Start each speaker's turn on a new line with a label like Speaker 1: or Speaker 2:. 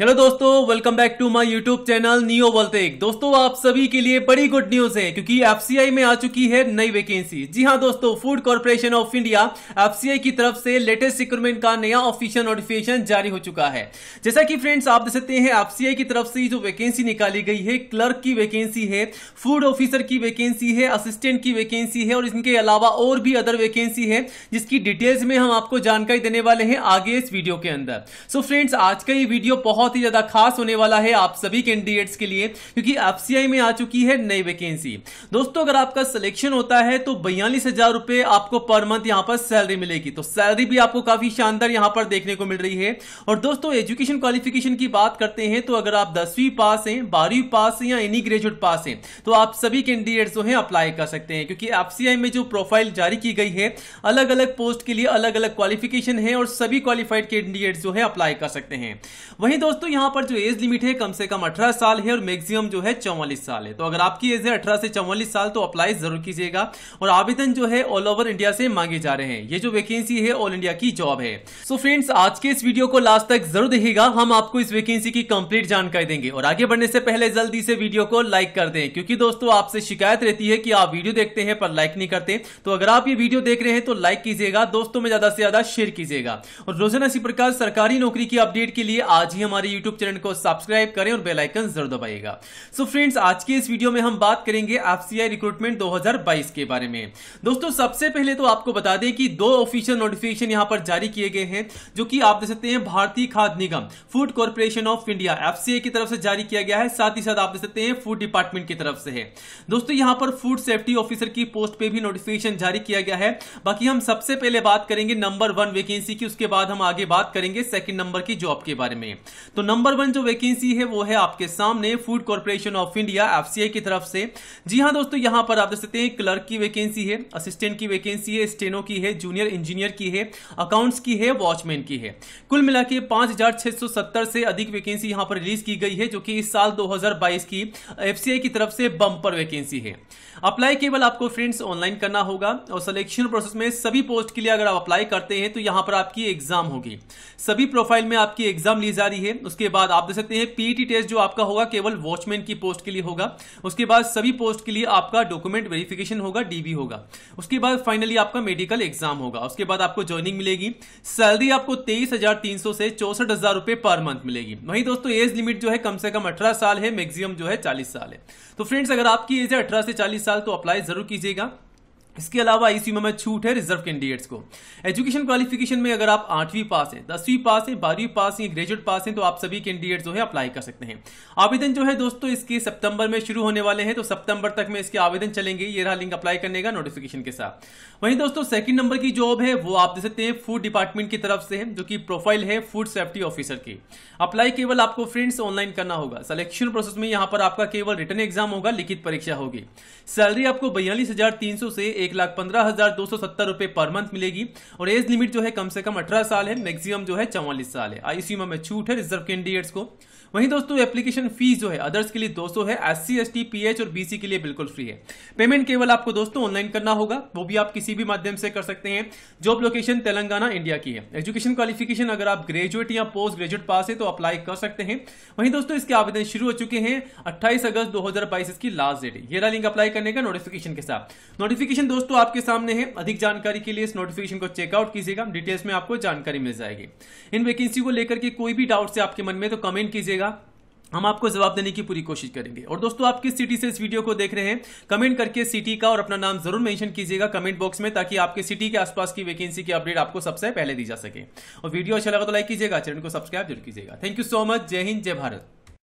Speaker 1: hello दोस्तों welcome back to my YouTube channel Neo Voltech दोस्तों आप सभी के लिए बड़ी गुड न्यूज है क्योंकि एफसीआई में आ चुकी है नई वैकेंसी जी हां दोस्तों Food Corporation of India FCI की तरफ से लेटेस्ट रिक्रूटमेंट का नया ऑफिशियल नोटिफिकेशन जारी हो चुका है जैसा कि फ्रेंड्स आप देख सकते हैं एफसीआई की तरफ से जो वैकेंसी निकाली गई है क्लर्क की वैकेंसी है फूड ऑफिसर की वैकेंसी है असिस्टेंट की वैकेंसी है और इनके अलावा और भी अदर वैकेंसी है जिसकी डिटेल्स में हम आपको जानकारी देने वाले हैं आगे इस वीडियो के अंदर सो फ्रेंड्स आज का ये वीडियो बहुत बहुत ही ज्यादा खास होने वाला है आप सभी कैंडिडेट्स के लिए क्योंकि एफ में आ चुकी है नई वैकेंसी दोस्तों अगर आपका सिलेक्शन होता है तो बयालीस हजार रुपए आपको पर मंथ यहाँ पर सैलरी मिलेगी तो सैलरी भी आपको काफी शानदार यहाँ पर देखने को मिल रही है और दोस्तों एजुकेशन क्वालिफिकेशन की बात करते हैं तो अगर आप दसवीं पास हैं बारहवीं पास हैं या एनी ग्रेजुएट पास हैं तो आप सभी कैंडिडेट जो है अप्लाई कर सकते हैं क्योंकि एफ में जो प्रोफाइल जारी की गई है अलग अलग पोस्ट के लिए अलग अलग क्वालिफिकेशन है और सभी क्वालिफाइड कैंडिडेट जो है अप्लाई कर सकते हैं वहीं दोस्तों दोस्तों यहाँ पर जो एज लिमिट है कम से कम अठारह साल है और मैक्सिमम जो है चौवालीस साल है तो अगर आपकी एज है अठारह से चौवालीस साल तो अप्लाई जरूर कीजिएगा और आवेदन जो है ऑल ओवर इंडिया से मांगे जा रहे हैं ये जो वैकेंसी है ऑल इंडिया की जॉब है सो so फ्रेंड्स आज के इस वीडियो को लास्ट तक जरूर देखेगा हम आपको इस वैकेंसी की कंप्लीट जानकारी देंगे और आगे बढ़ने से पहले जल्दी से वीडियो को लाइक कर दें क्योंकि दोस्तों आपसे शिकायत रहती है कि आप वीडियो देखते हैं पर लाइक नहीं करते तो अगर आप ये वीडियो देख रहे हैं तो लाइक कीजिएगा दोस्तों में ज्यादा से ज्यादा शेयर कीजिएगा और रोजाना इसी प्रकार सरकारी नौकरी की अपडेट के लिए आज ही हमारे हमारे यूट्यूब चैनल को सब्सक्राइब करें और बेल आइकन जरूर दबाइएगा सो so फ्रेंड्स आज की इस वीडियो में हम बात करेंगे एफसीआई रिक्रूटमेंट 2022 के बारे में दोस्तों सबसे पहले तो आपको बता दें कि दो ऑफिशियल नोटिफिकेशन यहां पर जारी किए गए हैं जो कि आप देख सकते हैं भारतीय खाद्य निगम Food Corporation of India F की तरफ से जारी किया गया है साथ ही साथ आप देख सकते हैं फूड डिपार्टमेंट की तरफ से है दोस्तों यहां पर फूड सेफ्टी ऑफिसर की पोस्ट पे भी नोटिफिकेशन जारी किया गया है बाकी हम सबसे पहले बात करेंगे नंबर वन वैकेंसी की उसके बाद हम आगे बात करेंगे सेकंड नंबर की जॉब के बारे में तो नंबर वन जो वैकेंसी है वो है आपके सामने Food Corporation of India FCI की तरफ से जी हाँ दोस्तों यहाँ पर आप देख सकते हैं क्लर्क की वैकेंसी है असिस्टेंट की वैकेंसी है स्टेनो की है जूनियर इंजीनियर की है अकाउंट्स की है वॉचमैन की है कुल मिला के पांच से अधिक वैकेंसी यहाँ पर रिलीज की गई है जो कि इस साल 2022 की एफसीआई की तरफ से बम्पर वैकेंसी है अप्लाई केवल आपको फ्रेंड्स ऑनलाइन करना होगा और सिलेक्शन प्रोसेस में सभी पोस्ट के लिए अगर आप अप्लाई करते हैं तो यहाँ पर आपकी एग्जाम होगी सभी प्रोफाइल में आपकी एग्जाम ली जा रही है उसके बाद आप देख सकते हैं पीटी टेस्ट जो आपका होगा केवल वॉचमैन की पोस्ट के लिए होगा उसके बाद सभी पोस्ट के लिए आपका डॉक्यूमेंट वेरिफिकेशन होगा डीबी होगा उसके बाद फाइनली आपका मेडिकल एग्जाम होगा उसके बाद आपको ज्वाइनिंग मिलेगी सैलरी आपको तेईस से चौसठ पर मंथ मिलेगी वही दोस्तों एज लिमिट जो है कम से कम अठारह साल है मैक्सिमम जो है चालीस साल है तो फ्रेंड्स अगर आपकी एज है अठारह से चालीस साल तो अप्लाई जरूर कीजिएगा इसके अलावा इसी में छूट है रिजर्व कैंडिडेट्स को एजुकेशन क्वालिफिकेशन में अगर आप आठवीं पास हैं दसवीं पास हैं बारहवीं पास हैं ग्रेजुएट पास हैं तो आप सभी कैंडिडेट्स जो है अप्लाई कर सकते हैं आवेदन जो है दोस्तों इसके सितंबर में शुरू होने वाले हैं तो सितंबर तक में इसके आवेदन चलेंगे ये रहा लिंक अप्लाई करने का नोटिफिकेशन के साथ वहीं दोस्तों सेकंड नंबर की जॉब है वो आप दे सकते हैं फूड डिपार्टमेंट की तरफ से है जो कि प्रोफाइल है फूड सेफ्टी ऑफिसर की अप्लाई केवल आपको फ्रेंड्स ऑनलाइन करना होगा सिलेक्शन प्रोसेस में यहाँ पर आपका केवल रिटर्न एग्जाम होगा लिखित परीक्षा होगी सैलरी आपको बयालीस से एक लाख पंद्रह हजार दो सौ सत्तर रुपए पर मंथ मिलेगी और एज लिमिट जो है कम से कम अठारह साल है मैक्सिमम जो है चौवालीस साल है आई सीमा में छूट है रिजर्व कैंडिडेट्स को वहीं दोस्तों एप्लीकेशन फीस जो है अदर्स के लिए 200 है S C S T P H और बीसी के लिए बिल्कुल फ्री है पेमेंट केवल आपको दोस्तों ऑनलाइन करना होगा वो भी आप किसी भी माध्यम से कर सकते हैं जॉब लोकेशन तेलंगाना इंडिया की है एजुकेशन क्वालिफिकेशन अगर आप ग्रेजुएट या पोस्ट ग्रेजुएट पास है तो अप्लाई कर सकते हैं वहीं दोस्तों इसके आवेदन शुरू हो चुके हैं अट्ठाईस अगस्त दो इसकी लास्ट डेट है ये लिंक अप्लाई करने का नोटिफिकेशन के साथ नोटिफिकेशन दोस्तों आपके सामने है अधिक जानकारी के लिए इस नोटिफिकेशन को चेकआउट कीजिएगा डिटेल्स में आपको जानकारी मिल जाएगी इन वैकेंसी को लेकर के कोई भी डाउट से आपके मन में तो कमेंट कीजिएगा हम आपको जवाब देने की पूरी कोशिश करेंगे और दोस्तों आप किस सिटी से इस वीडियो को देख रहे हैं कमेंट करके सिटी का और अपना नाम जरूर मेंशन कीजिएगा कमेंट बॉक्स में ताकि आपके सिटी के आसपास की वैकेंसी की अपडेट आपको सबसे पहले दी जा सके और वीडियो अच्छा लगा तो लाइक कीजिएगा चैनल को सब्सक्राइब जरूर कीजिएगा थैंक यू सो मच जय हिंद जय भारत